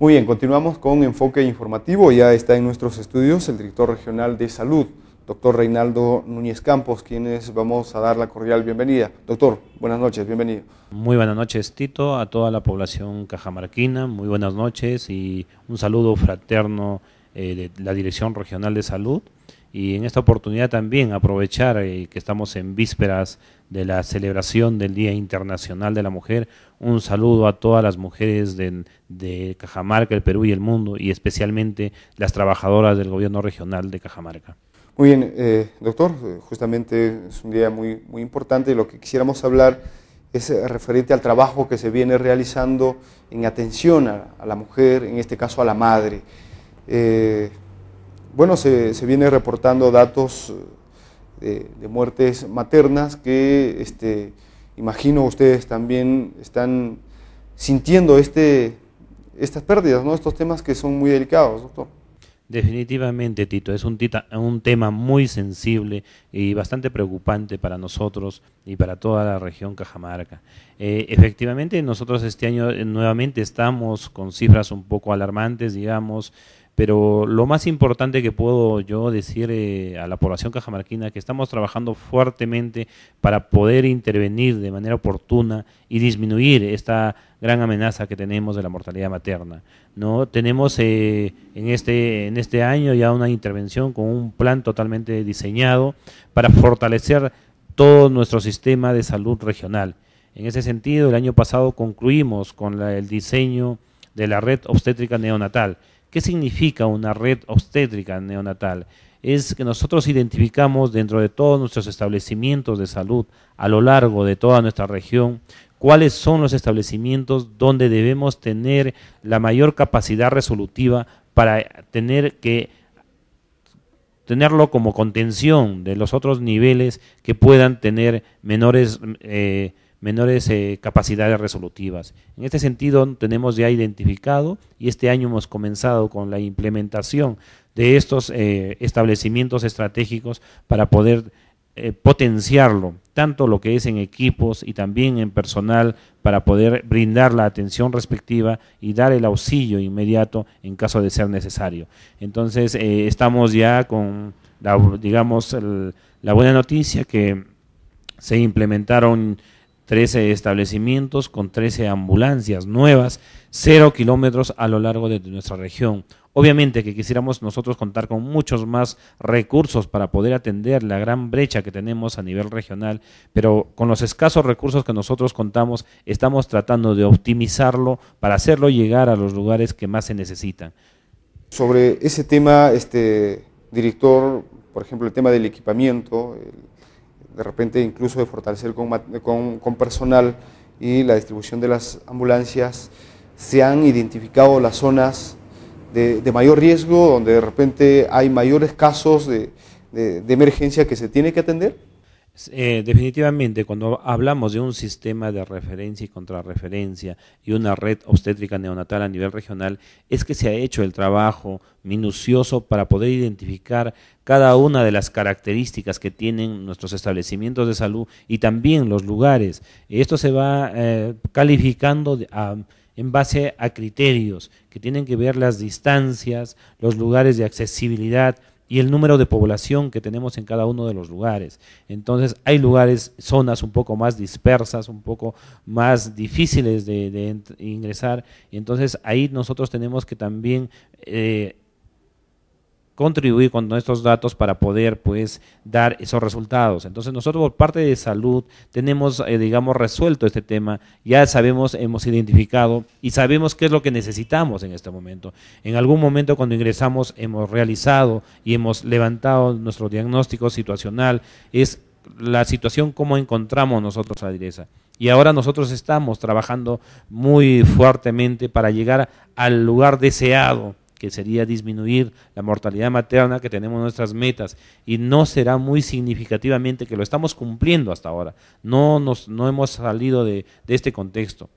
Muy bien, continuamos con enfoque informativo. Ya está en nuestros estudios el director regional de salud, doctor Reinaldo Núñez Campos, quienes vamos a dar la cordial bienvenida. Doctor, buenas noches, bienvenido. Muy buenas noches, Tito, a toda la población cajamarquina. Muy buenas noches y un saludo fraterno eh, de la Dirección Regional de Salud. Y en esta oportunidad también aprovechar eh, que estamos en vísperas de la celebración del Día Internacional de la Mujer. Un saludo a todas las mujeres de, Cajamarca, el Perú y el mundo, y especialmente las trabajadoras del gobierno regional de Cajamarca. Muy bien, eh, doctor, eh, justamente es un día muy, importante y lo que quisiéramos hablar es eh, referente al trabajo que se viene realizando en atención a, la mujer, en este caso a la madre. bueno, se, se viene reportando datos de, muertes maternas que este, imagino ustedes también están sintiendo este, estas pérdidas, ¿no? estos temas que son muy delicados, doctor. Definitivamente, Tito, es un, tema muy sensible y bastante preocupante para nosotros y para toda la región Cajamarca. Eh, efectivamente, nosotros este año eh, nuevamente estamos con cifras un poco alarmantes, digamos, pero lo más importante que puedo yo decir eh, a la población cajamarquina que estamos trabajando fuertemente para poder intervenir de manera oportuna y disminuir esta gran amenaza que tenemos de la mortalidad materna. No tenemos eh, en este en este año ya una intervención con un plan totalmente diseñado para fortalecer todo nuestro sistema de salud regional. En ese sentido, el año pasado concluimos con el diseño de la red obstétrica neonatal ¿Qué significa una red obstétrica neonatal? Es que nosotros identificamos dentro de todos nuestros establecimientos de salud a lo largo de toda nuestra región cuáles son los establecimientos donde debemos tener la mayor capacidad resolutiva para tener que tenerlo como contención de los otros niveles que puedan tener menores eh, menores eh, capacidades resolutivas. En este sentido, tenemos ya identificado y este año hemos comenzado con la implementación de estos eh, establecimientos estratégicos para poder eh, potenciarlo, tanto lo que es en equipos y también en personal, para poder brindar la atención respectiva y dar el auxilio inmediato en caso de ser necesario. Entonces, estamos ya con, digamos, la buena noticia que se implementaron 13 establecimientos con 13 ambulancias nuevas, 0 kilómetros a lo largo de nuestra región. Obviamente que quisiéramos nosotros contar con muchos más recursos para poder atender la gran brecha que tenemos a nivel regional, pero con los escasos recursos que nosotros contamos estamos tratando de optimizarlo para hacerlo llegar a los lugares que más se necesitan. Sobre ese tema, este director, por ejemplo, el tema del equipamiento, de repente incluso de fortalecer con, personal y la distribución de las ambulancias, se han identificado las zonas de, mayor riesgo, donde de repente hay mayores casos de, emergencia que se tiene que atender? Eh, definitivamente, cuando hablamos de un sistema de referencia y contrarreferencia y una red obstétrica neonatal a nivel regional, es que se ha hecho el trabajo minucioso para poder identificar cada una de las características que tienen nuestros establecimientos de salud y también los lugares. Esto se va eh, calificando en base a criterios que tienen que ver las distancias, los lugares de accesibilidad, y el número de población que tenemos en cada uno de los lugares. Entonces hay lugares, zonas un poco más dispersas, un poco más difíciles de, ingresar, y entonces ahí nosotros tenemos que también eh, contribuir con nuestros datos para poder pues dar esos resultados. Entonces nosotros por parte de salud tenemos eh, digamos resuelto este tema, ya sabemos, hemos identificado y sabemos qué es lo que necesitamos en este momento. En algún momento cuando ingresamos hemos realizado y hemos levantado nuestro diagnóstico situacional, es la situación como encontramos nosotros a Direza. Y ahora nosotros estamos trabajando muy fuertemente para llegar al lugar deseado que sería disminuir la mortalidad materna, que tenemos nuestras metas, y no será muy significativamente que lo estamos cumpliendo hasta ahora. No, nos, no hemos salido de, de este contexto.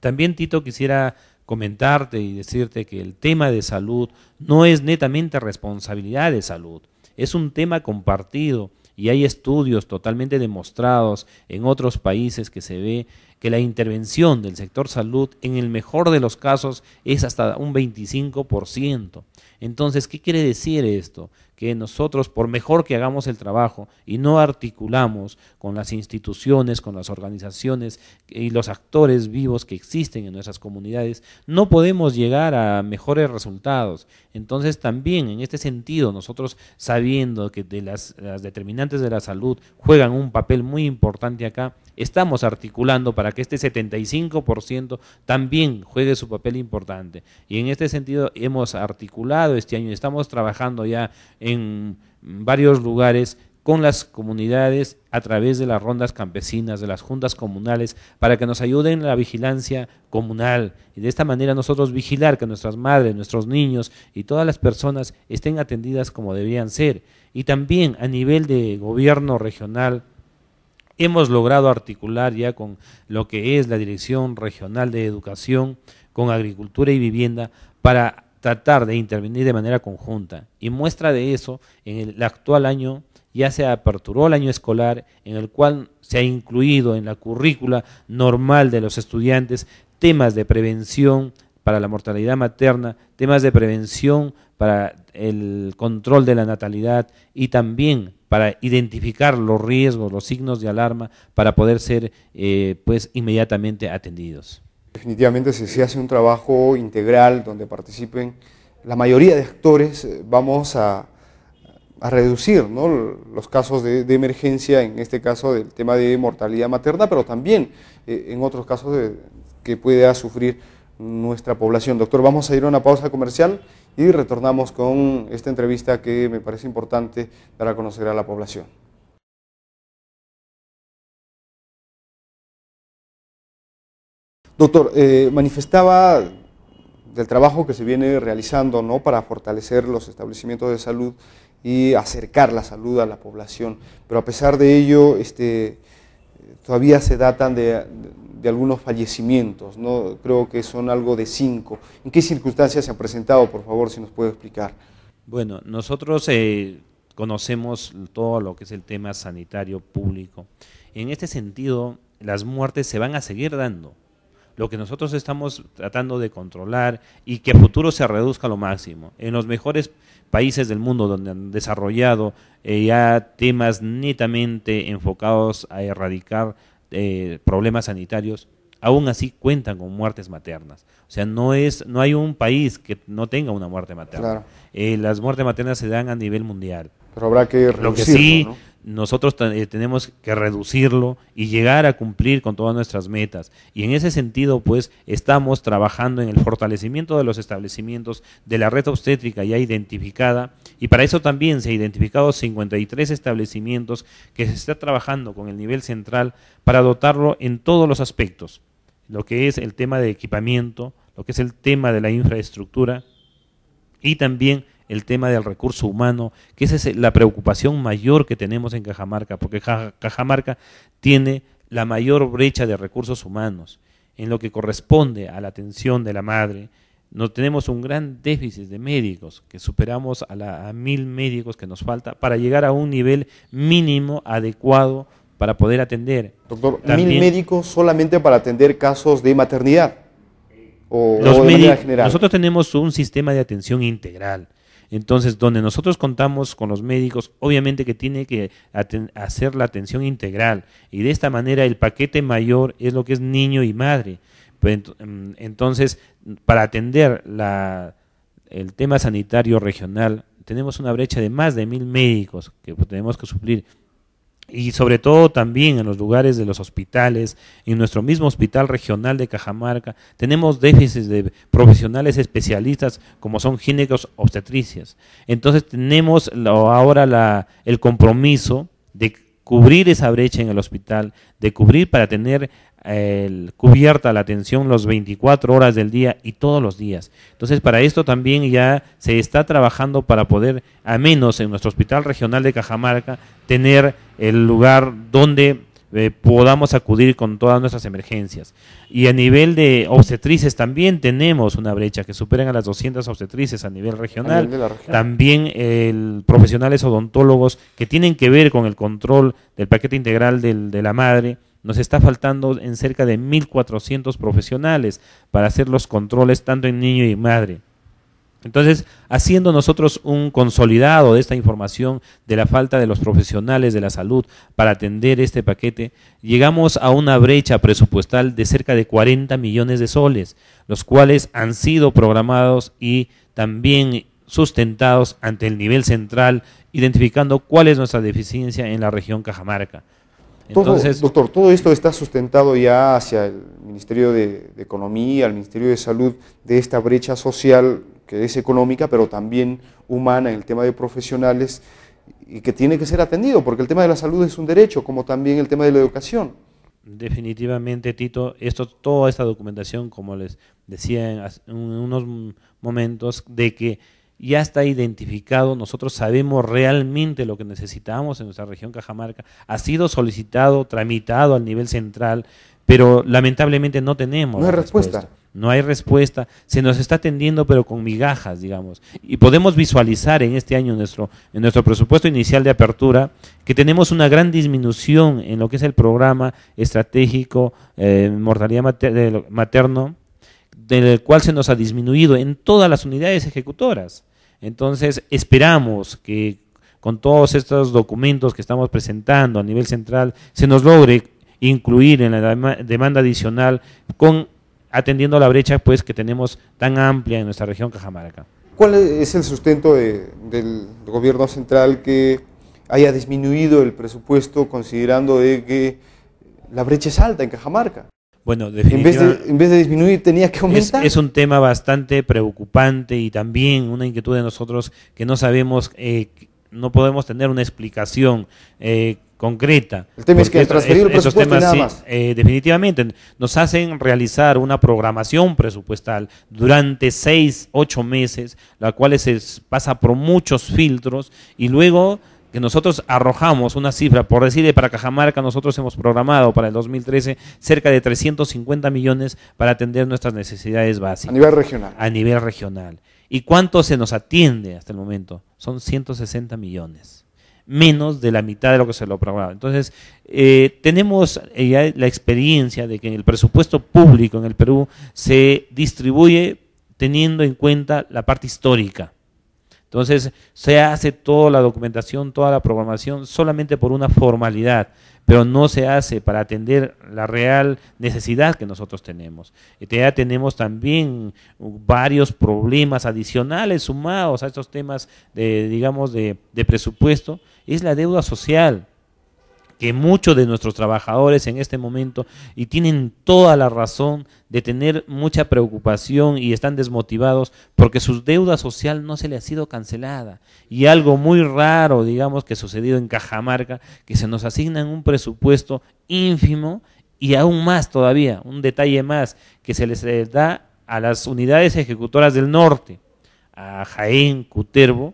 También, Tito, quisiera comentarte y decirte que el tema de salud no es netamente responsabilidad de salud, es un tema compartido y hay estudios totalmente demostrados en otros países que se ve que la intervención del sector salud en el mejor de los casos es hasta un 25%. Entonces, ¿qué quiere decir esto? Que nosotros, por mejor que hagamos el trabajo y no articulamos con las instituciones, con las organizaciones y los actores vivos que existen en nuestras comunidades, no podemos llegar a mejores resultados. Entonces, también en este sentido, nosotros sabiendo que de las, determinantes de la salud juegan un papel muy importante acá, estamos articulando para que este 75% también juegue su papel importante. Y en este sentido hemos articulado este año, estamos trabajando ya en varios lugares con las comunidades a través de las rondas campesinas, de las juntas comunales, para que nos ayuden en la vigilancia comunal. Y de esta manera nosotros vigilar que nuestras madres, nuestros niños y todas las personas estén atendidas como debían ser. Y también a nivel de gobierno regional, Hemos logrado articular ya con lo que es la Dirección Regional de Educación, con Agricultura y Vivienda, para tratar de intervenir de manera conjunta. Y muestra de eso, en el actual año ya se aperturó el año escolar, en el cual se ha incluido en la currícula normal de los estudiantes temas de prevención para la mortalidad materna, temas de prevención para el control de la natalidad y también para identificar los riesgos, los signos de alarma, para poder ser eh, pues inmediatamente atendidos. Definitivamente, si se hace un trabajo integral donde participen la mayoría de actores, eh, vamos a, reducir los casos de, emergencia, en este caso del tema de mortalidad materna, pero también eh, en otros casos que pueda sufrir nuestra población. Doctor, vamos a ir a una pausa comercial y retornamos con esta entrevista que me parece importante dar a conocer a la población. Doctor, eh, manifestaba del trabajo que se viene realizando ¿no? para fortalecer los establecimientos de salud y acercar la salud a la población, pero a pesar de ello este, todavía se datan de de algunos fallecimientos, ¿no? creo que son algo de cinco. ¿En qué circunstancias se han presentado, por favor, si nos puede explicar? Bueno, nosotros eh, conocemos todo lo que es el tema sanitario público. En este sentido, las muertes se van a seguir dando. Lo que nosotros estamos tratando de controlar y que a futuro se reduzca lo máximo. En los mejores países del mundo donde han desarrollado eh, ya temas netamente enfocados a erradicar eh, problemas sanitarios, aún así cuentan con muertes maternas. O sea, no, es, no hay un país que no tenga una muerte materna. Eh, las muertes maternas se dan a nivel mundial. Pero habrá que reducirlo, Lo que sí, nosotros eh, tenemos que reducirlo y llegar a cumplir con todas nuestras metas. Y en ese sentido, pues, estamos trabajando en el fortalecimiento de los establecimientos de la red obstétrica ya identificada y para eso también se han identificado 53 establecimientos que se está trabajando con el nivel central para dotarlo en todos los aspectos, lo que es el tema de equipamiento, lo que es el tema de la infraestructura y también el tema del recurso humano, que esa es la preocupación mayor que tenemos en Cajamarca, porque Cajamarca tiene la mayor brecha de recursos humanos en lo que corresponde a la atención de la madre, no tenemos un gran déficit de médicos, que superamos a, la, mil médicos que nos falta para llegar a un nivel mínimo adecuado para poder atender. Doctor, mil médicos solamente para atender casos de maternidad. O, los general. Nosotros tenemos un sistema de atención integral. Entonces, donde nosotros contamos con los médicos, obviamente que tiene que hacer la atención integral. Y de esta manera el paquete mayor es lo que es niño y madre. Em, entonces, para atender el tema sanitario regional, tenemos una brecha de más de mil médicos que tenemos que suplir y sobre todo también en los lugares de los hospitales, en nuestro mismo hospital regional de Cajamarca, tenemos déficits de profesionales especialistas como son ginecos obstetricias. Entonces tenemos ahora el compromiso de cubrir esa brecha en el hospital, de cubrir para tener cubierta la atención los 24 horas del día y todos los días. Entonces, para esto también ya se está trabajando para poder, a menos en nuestro Hospital Regional de Cajamarca, tener el lugar donde eh, podamos acudir con todas nuestras emergencias. Y a nivel de obstetrices también tenemos una brecha que superan a las 200 obstetrices a nivel regional. también profesionales odontólogos que tienen que ver con el control del paquete integral de la madre nos está faltando en cerca de 1.400 profesionales para hacer los controles tanto en niño y madre. Entonces, haciendo nosotros un consolidado de esta información de la falta de los profesionales de la salud para atender este paquete, llegamos a una brecha presupuestal de cerca de 40 millones de soles, los cuales han sido programados y también sustentados ante el nivel central, identificando cuál es nuestra deficiencia en la región Cajamarca doctor, todo esto está sustentado ya hacia el Ministerio de, Economía, el Ministerio de Salud, de esta brecha social que es económica, pero también humana en el tema de profesionales y que tiene que ser atendido, porque el tema de la salud es un derecho, como también el tema de la educación. Definitivamente, Tito, esto, toda esta documentación, como les decía en unos momentos, de que ya está identificado, nosotros sabemos realmente lo que necesitamos en nuestra región Cajamarca, ha sido solicitado, tramitado al nivel central, pero lamentablemente no tenemos no hay respuesta. No hay respuesta, se nos está atendiendo pero con migajas, digamos. Y podemos visualizar en este año nuestro en nuestro presupuesto inicial de apertura que tenemos una gran disminución en lo que es el programa estratégico de eh, mortalidad materno del cual se nos ha disminuido en todas las unidades ejecutoras. Entonces, esperamos que con todos estos documentos que estamos presentando a nivel central se nos logre incluir en la demanda adicional con atendiendo la brecha pues que tenemos tan amplia en nuestra región Cajamarca. ¿Cuál es el sustento del gobierno central que haya disminuido el presupuesto considerando que la brecha es alta en Cajamarca? Bueno, en vez, de, en vez de disminuir tenía que aumentar. Es, un tema bastante preocupante y también una inquietud de nosotros que no sabemos, eh, no podemos tener una explicación eh, concreta. El tema es que transferir el nada más. Eh, definitivamente nos hacen realizar una programación presupuestal durante seis, ocho meses, la cual se pasa por muchos filtros y luego que nosotros arrojamos una cifra, por decir, para Cajamarca nosotros hemos programado para el 2013 cerca de 350 millones para atender nuestras necesidades básicas. A nivel regional. A nivel regional. ¿Y cuánto se nos atiende hasta el momento? Son 160 millones menos de la mitad de lo que se lo programaba. Entonces, eh, tenemos eh, ya la experiencia de que el presupuesto público en el Perú se distribuye teniendo en cuenta la parte histórica. Entonces se hace toda la documentación, toda la programación solamente por una formalidad, pero no se hace para atender la real necesidad que nosotros tenemos. Ya tenemos también varios problemas adicionales sumados a estos temas de, digamos, de, de presupuesto, es la deuda social que muchos de nuestros trabajadores en este momento, y tienen toda la razón de tener mucha preocupación y están desmotivados porque su deuda social no se le ha sido cancelada. Y algo muy raro, digamos, que ha sucedido en Cajamarca, que se nos asignan un presupuesto ínfimo y aún más todavía, un detalle más, que se les eh, da a las unidades ejecutoras del norte, a Jaén, Cuterbo,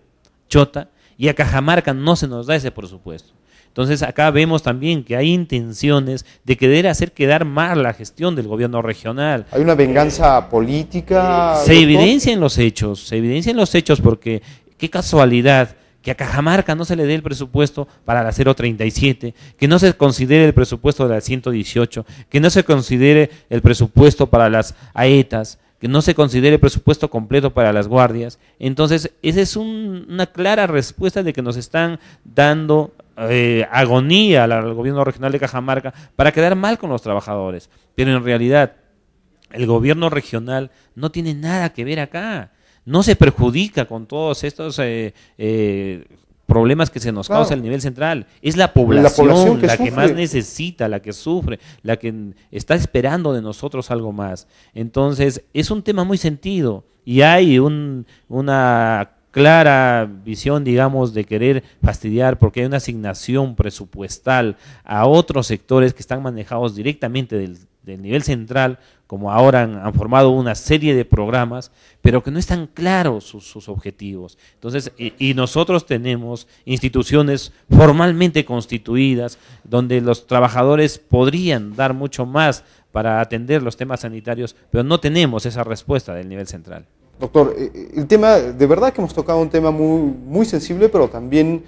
Chota, y a Cajamarca no se nos da ese presupuesto. Entonces acá vemos también que hay intenciones de querer hacer quedar mal la gestión del gobierno regional. Hay una venganza política. Se evidencia en los hechos, se evidencia en los hechos porque qué casualidad que a Cajamarca no se le dé el presupuesto para la 037, que no se considere el presupuesto de la 118, que no se considere el presupuesto para las AETAS, que no se considere el presupuesto completo para las guardias. Entonces, esa es una clara respuesta de que nos están dando eh, agonía al gobierno regional de Cajamarca para quedar mal con los trabajadores. Pero en realidad, el gobierno regional no tiene nada que ver acá. No se perjudica con todos estos eh, eh, problemas que se nos causa el nivel central. Es la población, la, que, más necesita, la que sufre, la que está esperando de nosotros algo más. Entonces, es un tema muy sentido y hay una clara visión, digamos, de querer fastidiar, porque hay una asignación presupuestal a otros sectores que están manejados directamente del, nivel central, como ahora han, formado una serie de programas, pero que no están claros sus, objetivos. Entonces, y, nosotros tenemos instituciones formalmente constituidas, donde los trabajadores podrían dar mucho más para atender los temas sanitarios, pero no tenemos esa respuesta del nivel central. Doctor, eh, eh, el tema, de verdad que hemos tocado un tema muy, muy sensible, pero también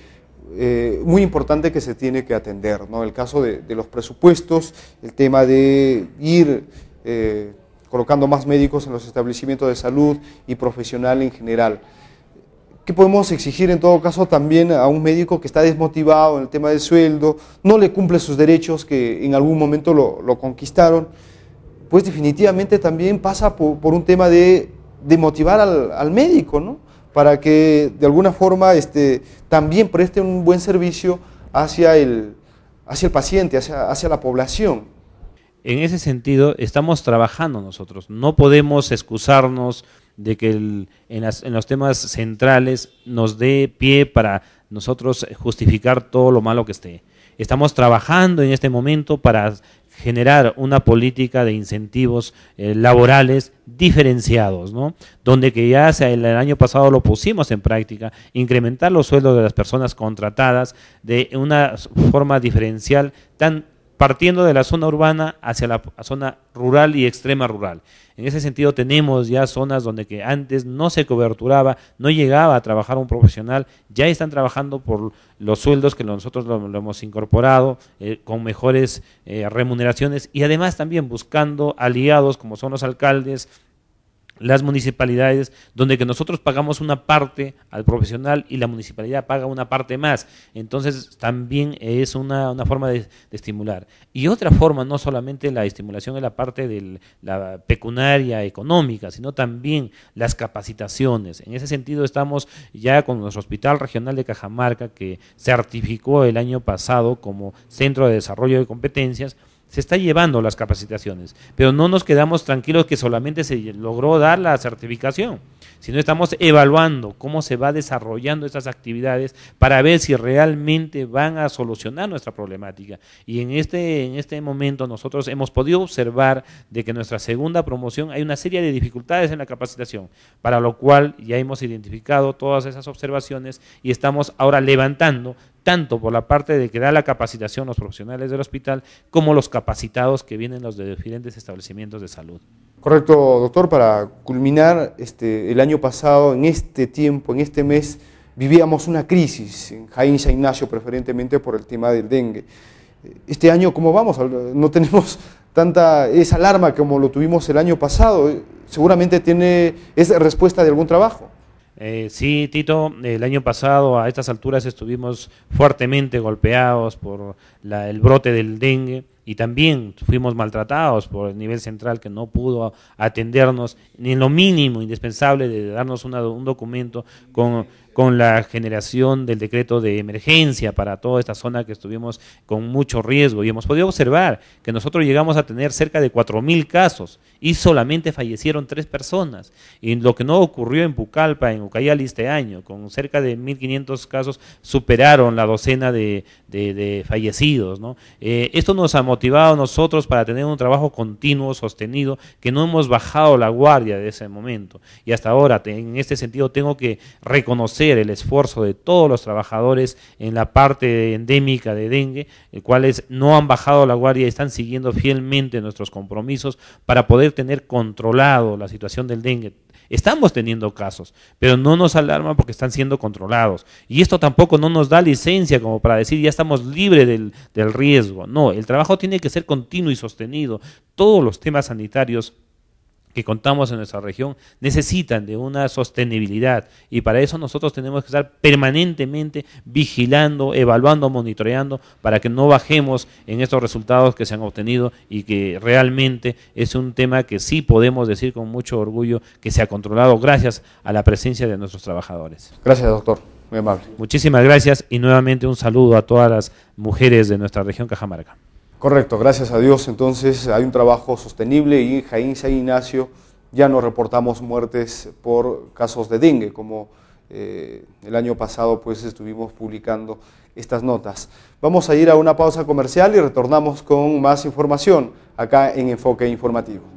eh, muy importante que se tiene que atender, ¿no? El caso de, los presupuestos, el tema de ir colocando más médicos en los establecimientos de salud y profesional en general. ¿Qué podemos exigir en todo caso también a un médico que está desmotivado en el tema del sueldo, no le cumple sus derechos que en algún momento lo, conquistaron? Pues definitivamente también pasa por un tema de de motivar al, médico, ¿no? Para que de alguna forma este, también preste un buen servicio hacia el, hacia el paciente, hacia, la población. En ese sentido, estamos trabajando nosotros. No podemos excusarnos de que en, en los temas centrales nos dé pie para nosotros justificar todo lo malo que esté. Estamos trabajando en este momento para generar una política de incentivos eh, laborales diferenciados, ¿no? donde que ya hace el, año pasado lo pusimos en práctica, incrementar los sueldos de las personas contratadas de una forma diferencial tan partiendo de la zona urbana hacia la zona rural y extrema rural. En ese sentido tenemos ya zonas donde que antes no se coberturaba, no llegaba a trabajar un profesional, ya están trabajando por los sueldos que nosotros lo, hemos incorporado, eh, con mejores eh, remuneraciones y además también buscando aliados como son los alcaldes, las municipalidades, donde que nosotros pagamos una parte al profesional y la municipalidad paga una parte más. Entonces también es una, una forma de, estimular. Y otra forma, no solamente la estimulación en la parte de la pecunaria económica, sino también las capacitaciones. En ese sentido estamos ya con nuestro Hospital Regional de Cajamarca, que certificó el año pasado como Centro de Desarrollo de Competencias, se está llevando las capacitaciones, pero no nos quedamos tranquilos que solamente se logró dar la certificación, sino estamos evaluando cómo se va desarrollando estas actividades para ver si realmente van a solucionar nuestra problemática. Y en este, en este momento nosotros hemos podido observar de que nuestra segunda promoción hay una serie de dificultades en la capacitación, para lo cual ya hemos identificado todas esas observaciones y estamos ahora levantando tanto por la parte de que da la capacitación los profesionales del hospital como los capacitados que vienen los de diferentes establecimientos de salud. Correcto, doctor. Para culminar, este, el año pasado, en este tiempo, en este mes, vivíamos una crisis en Jaén y Ignacio, preferentemente por el tema del dengue. Este año, ¿cómo vamos? No tenemos tanta esa alarma como lo tuvimos el año pasado. Seguramente tiene, esa respuesta de algún trabajo. Eh, sí, Tito, el año pasado a estas alturas estuvimos fuertemente golpeados por el brote del dengue y también fuimos maltratados por el nivel central que no pudo atendernos ni en lo mínimo indispensable de darnos un documento con con la generación del decreto de emergencia para toda esta zona que estuvimos con mucho riesgo y hemos podido observar que nosotros llegamos a tener cerca de 4.000 casos y solamente fallecieron tres personas. Y lo que no ocurrió en Pucallpa, en Ucayali este año, con cerca de 1.500 casos, superaron la docena de, fallecidos. ¿no? Eh, esto nos ha motivado a nosotros para tener un trabajo continuo, sostenido, que no hemos bajado la guardia de ese momento. Y hasta ahora, en este sentido, tengo que reconocer el esfuerzo de todos los trabajadores en la parte endémica de dengue, el cuales no han bajado la guardia y están siguiendo fielmente nuestros compromisos para poder tener controlado la situación del dengue. Estamos teniendo casos, pero no nos alarman porque están siendo controlados. Y esto tampoco no nos da licencia como para decir ya estamos libres del riesgo. No, el trabajo tiene que ser continuo y sostenido. Todos los temas sanitarios que contamos en nuestra región necesitan de una sostenibilidad y para eso nosotros tenemos que estar permanentemente vigilando, evaluando, monitoreando para que no bajemos en estos resultados que se han obtenido y que realmente es un tema que sí podemos decir con mucho orgullo que se ha controlado gracias a la presencia de nuestros trabajadores. Gracias, doctor. Muy amable. Muchísimas gracias y nuevamente un saludo a todas las mujeres de nuestra región Cajamarca. Correcto, gracias a Dios. Entonces hay un trabajo sostenible y en Jaín San Ignacio ya no reportamos muertes por casos de dengue, como eh, el año pasado pues estuvimos publicando estas notas. Vamos a ir a una pausa comercial y retornamos con más información acá en Enfoque Informativo.